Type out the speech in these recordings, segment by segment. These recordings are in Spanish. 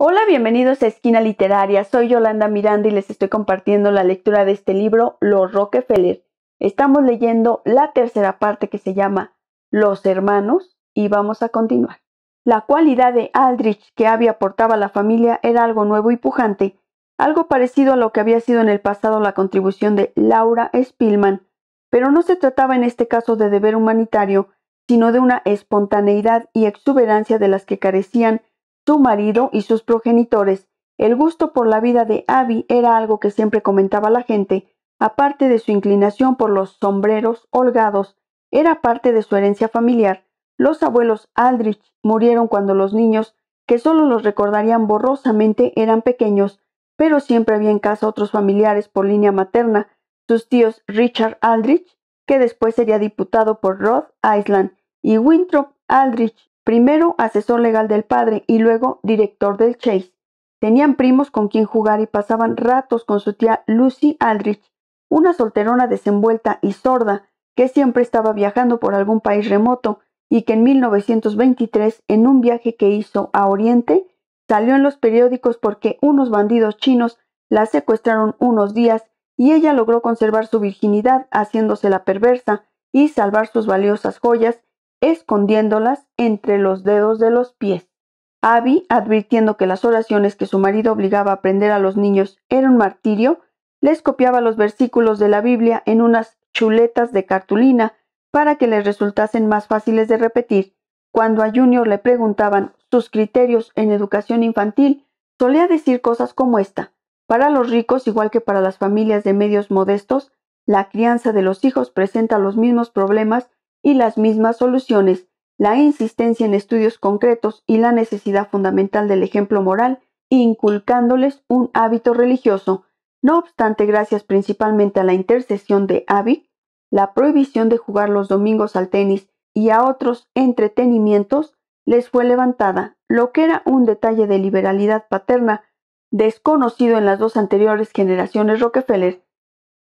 Hola, bienvenidos a Esquina Literaria. Soy Yolanda Miranda y les estoy compartiendo la lectura de este libro, Los Rockefeller. Estamos leyendo la tercera parte que se llama Los Hermanos y vamos a continuar. La cualidad de Aldrich que había aportaba a la familia era algo nuevo y pujante, algo parecido a lo que había sido en el pasado la contribución de Laura Spillman, pero no se trataba en este caso de deber humanitario, sino de una espontaneidad y exuberancia de las que carecían su marido y sus progenitores. El gusto por la vida de Abby era algo que siempre comentaba la gente, aparte de su inclinación por los sombreros holgados, era parte de su herencia familiar. Los abuelos Aldrich murieron cuando los niños, que solo los recordarían borrosamente, eran pequeños, pero siempre había en casa otros familiares por línea materna, sus tíos Richard Aldrich, que después sería diputado por Rod Island, y Winthrop Aldrich, Primero asesor legal del padre y luego director del Chase. Tenían primos con quien jugar y pasaban ratos con su tía Lucy Aldrich, una solterona desenvuelta y sorda que siempre estaba viajando por algún país remoto y que en 1923, en un viaje que hizo a Oriente, salió en los periódicos porque unos bandidos chinos la secuestraron unos días y ella logró conservar su virginidad haciéndose la perversa y salvar sus valiosas joyas escondiéndolas entre los dedos de los pies. Abby, advirtiendo que las oraciones que su marido obligaba a aprender a los niños eran un martirio, les copiaba los versículos de la Biblia en unas chuletas de cartulina para que les resultasen más fáciles de repetir. Cuando a Junior le preguntaban sus criterios en educación infantil, solía decir cosas como esta. Para los ricos, igual que para las familias de medios modestos, la crianza de los hijos presenta los mismos problemas y las mismas soluciones, la insistencia en estudios concretos y la necesidad fundamental del ejemplo moral, inculcándoles un hábito religioso. No obstante, gracias principalmente a la intercesión de Abby, la prohibición de jugar los domingos al tenis y a otros entretenimientos les fue levantada, lo que era un detalle de liberalidad paterna desconocido en las dos anteriores generaciones Rockefeller.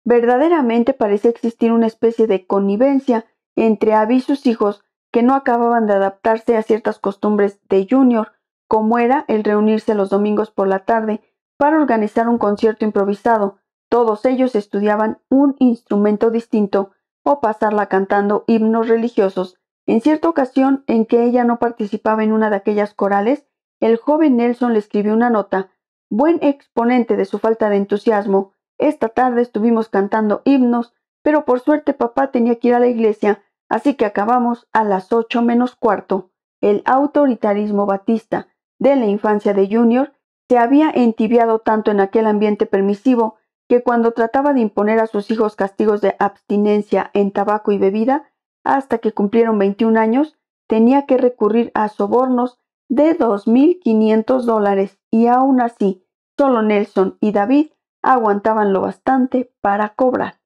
Verdaderamente parece existir una especie de connivencia entre Abby y sus hijos, que no acababan de adaptarse a ciertas costumbres de Junior, como era el reunirse los domingos por la tarde para organizar un concierto improvisado. Todos ellos estudiaban un instrumento distinto o pasarla cantando himnos religiosos. En cierta ocasión en que ella no participaba en una de aquellas corales, el joven Nelson le escribió una nota. Buen exponente de su falta de entusiasmo, esta tarde estuvimos cantando himnos pero por suerte papá tenía que ir a la iglesia, así que acabamos a las ocho menos cuarto. El autoritarismo batista de la infancia de Junior se había entibiado tanto en aquel ambiente permisivo que cuando trataba de imponer a sus hijos castigos de abstinencia en tabaco y bebida, hasta que cumplieron veintiún años, tenía que recurrir a sobornos de dos mil quinientos dólares y aún así, solo Nelson y David aguantaban lo bastante para cobrar.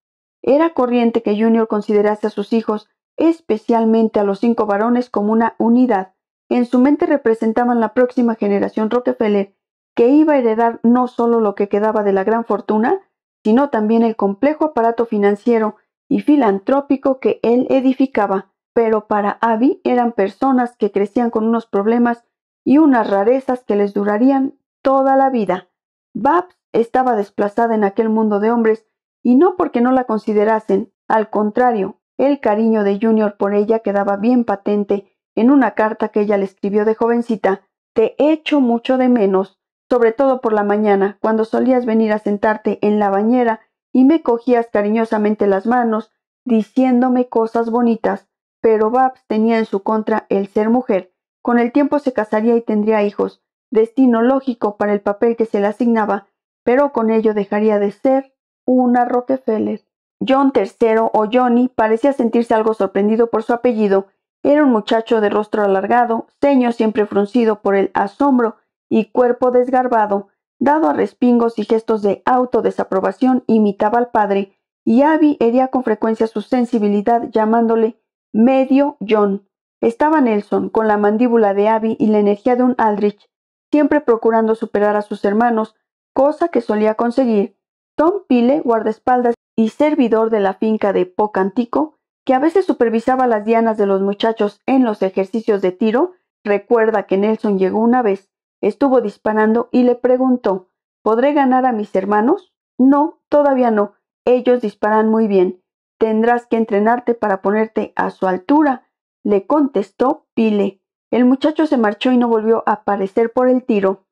Era corriente que Junior considerase a sus hijos, especialmente a los cinco varones, como una unidad. En su mente representaban la próxima generación Rockefeller, que iba a heredar no solo lo que quedaba de la gran fortuna, sino también el complejo aparato financiero y filantrópico que él edificaba. Pero para Abby eran personas que crecían con unos problemas y unas rarezas que les durarían toda la vida. Babs estaba desplazada en aquel mundo de hombres y no porque no la considerasen, al contrario, el cariño de Junior por ella quedaba bien patente en una carta que ella le escribió de jovencita, Te echo mucho de menos, sobre todo por la mañana, cuando solías venir a sentarte en la bañera y me cogías cariñosamente las manos, diciéndome cosas bonitas, pero Babs tenía en su contra el ser mujer. Con el tiempo se casaría y tendría hijos, destino lógico para el papel que se le asignaba, pero con ello dejaría de ser una Rockefeller. John III o Johnny parecía sentirse algo sorprendido por su apellido. Era un muchacho de rostro alargado, ceño siempre fruncido por el asombro y cuerpo desgarbado, dado a respingos y gestos de autodesaprobación, imitaba al padre, y Abby hería con frecuencia su sensibilidad llamándole medio John. Estaba Nelson, con la mandíbula de Abby y la energía de un Aldrich, siempre procurando superar a sus hermanos, cosa que solía conseguir, Tom Pile, guardaespaldas y servidor de la finca de Pocantico, que a veces supervisaba las dianas de los muchachos en los ejercicios de tiro, recuerda que Nelson llegó una vez, estuvo disparando y le preguntó ¿Podré ganar a mis hermanos? No, todavía no. Ellos disparan muy bien. Tendrás que entrenarte para ponerte a su altura, le contestó Pile. El muchacho se marchó y no volvió a aparecer por el tiro.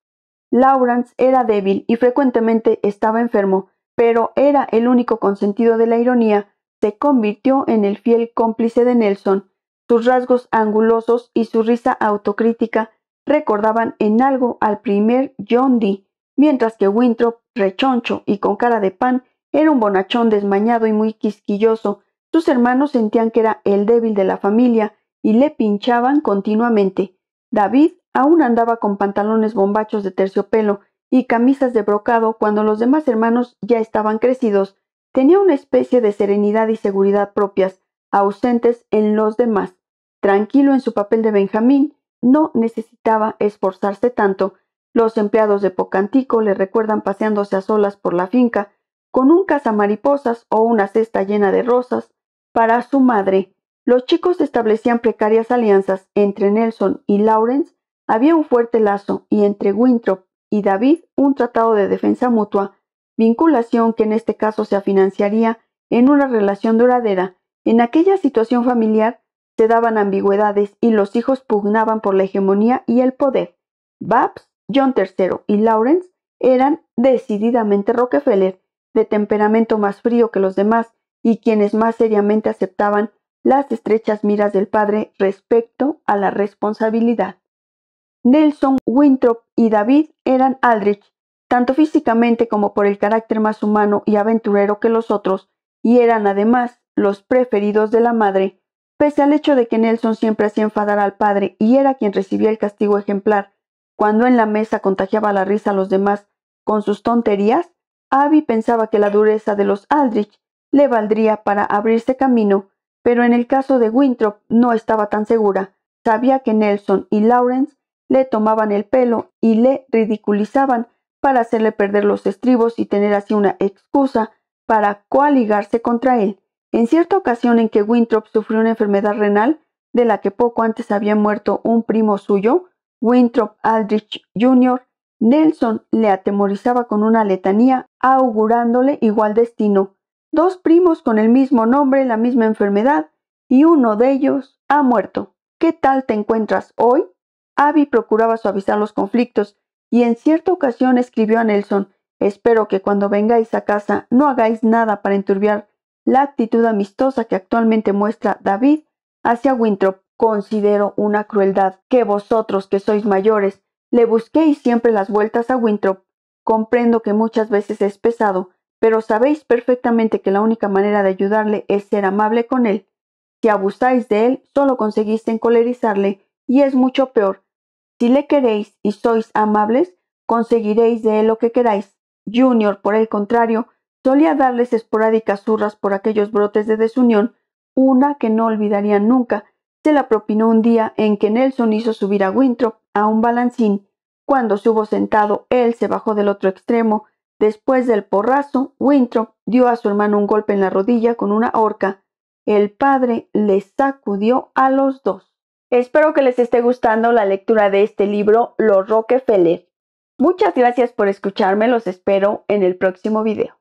Lawrence era débil y frecuentemente estaba enfermo, pero era el único consentido de la ironía, se convirtió en el fiel cómplice de Nelson. Sus rasgos angulosos y su risa autocrítica recordaban en algo al primer John Dee, mientras que Winthrop, rechoncho y con cara de pan, era un bonachón desmañado y muy quisquilloso. Sus hermanos sentían que era el débil de la familia y le pinchaban continuamente. David aún andaba con pantalones bombachos de terciopelo y camisas de brocado cuando los demás hermanos ya estaban crecidos, tenía una especie de serenidad y seguridad propias, ausentes en los demás. Tranquilo en su papel de Benjamín, no necesitaba esforzarse tanto. Los empleados de Pocantico le recuerdan paseándose a solas por la finca, con un cazamariposas o una cesta llena de rosas, para su madre. Los chicos establecían precarias alianzas entre Nelson y Lawrence, había un fuerte lazo y entre Winthrop y David un tratado de defensa mutua, vinculación que en este caso se financiaría en una relación duradera. En aquella situación familiar se daban ambigüedades y los hijos pugnaban por la hegemonía y el poder. Babs, John III y Lawrence eran decididamente Rockefeller, de temperamento más frío que los demás y quienes más seriamente aceptaban las estrechas miras del padre respecto a la responsabilidad. Nelson, Winthrop y David eran Aldrich, tanto físicamente como por el carácter más humano y aventurero que los otros, y eran además los preferidos de la madre, pese al hecho de que Nelson siempre hacía enfadar al padre y era quien recibía el castigo ejemplar, cuando en la mesa contagiaba la risa a los demás con sus tonterías, Abby pensaba que la dureza de los Aldrich le valdría para abrirse camino, pero en el caso de Winthrop no estaba tan segura. Sabía que Nelson y Lawrence le tomaban el pelo y le ridiculizaban para hacerle perder los estribos y tener así una excusa para coaligarse contra él. En cierta ocasión en que Winthrop sufrió una enfermedad renal de la que poco antes había muerto un primo suyo, Winthrop Aldrich Jr., Nelson le atemorizaba con una letanía, augurándole igual destino. Dos primos con el mismo nombre, la misma enfermedad, y uno de ellos ha muerto. ¿Qué tal te encuentras hoy? Abby procuraba suavizar los conflictos y en cierta ocasión escribió a Nelson, espero que cuando vengáis a casa no hagáis nada para enturbiar la actitud amistosa que actualmente muestra David hacia Winthrop. Considero una crueldad que vosotros que sois mayores le busquéis siempre las vueltas a Winthrop. Comprendo que muchas veces es pesado, pero sabéis perfectamente que la única manera de ayudarle es ser amable con él. Si abusáis de él, solo conseguís encolerizarle, y es mucho peor si le queréis y sois amables, conseguiréis de él lo que queráis. Junior, por el contrario, solía darles esporádicas zurras por aquellos brotes de desunión, una que no olvidarían nunca. Se la propinó un día en que Nelson hizo subir a Winthrop a un balancín. Cuando se hubo sentado, él se bajó del otro extremo. Después del porrazo, Winthrop dio a su hermano un golpe en la rodilla con una horca. El padre le sacudió a los dos. Espero que les esté gustando la lectura de este libro, Los Rockefeller. Muchas gracias por escucharme, los espero en el próximo video.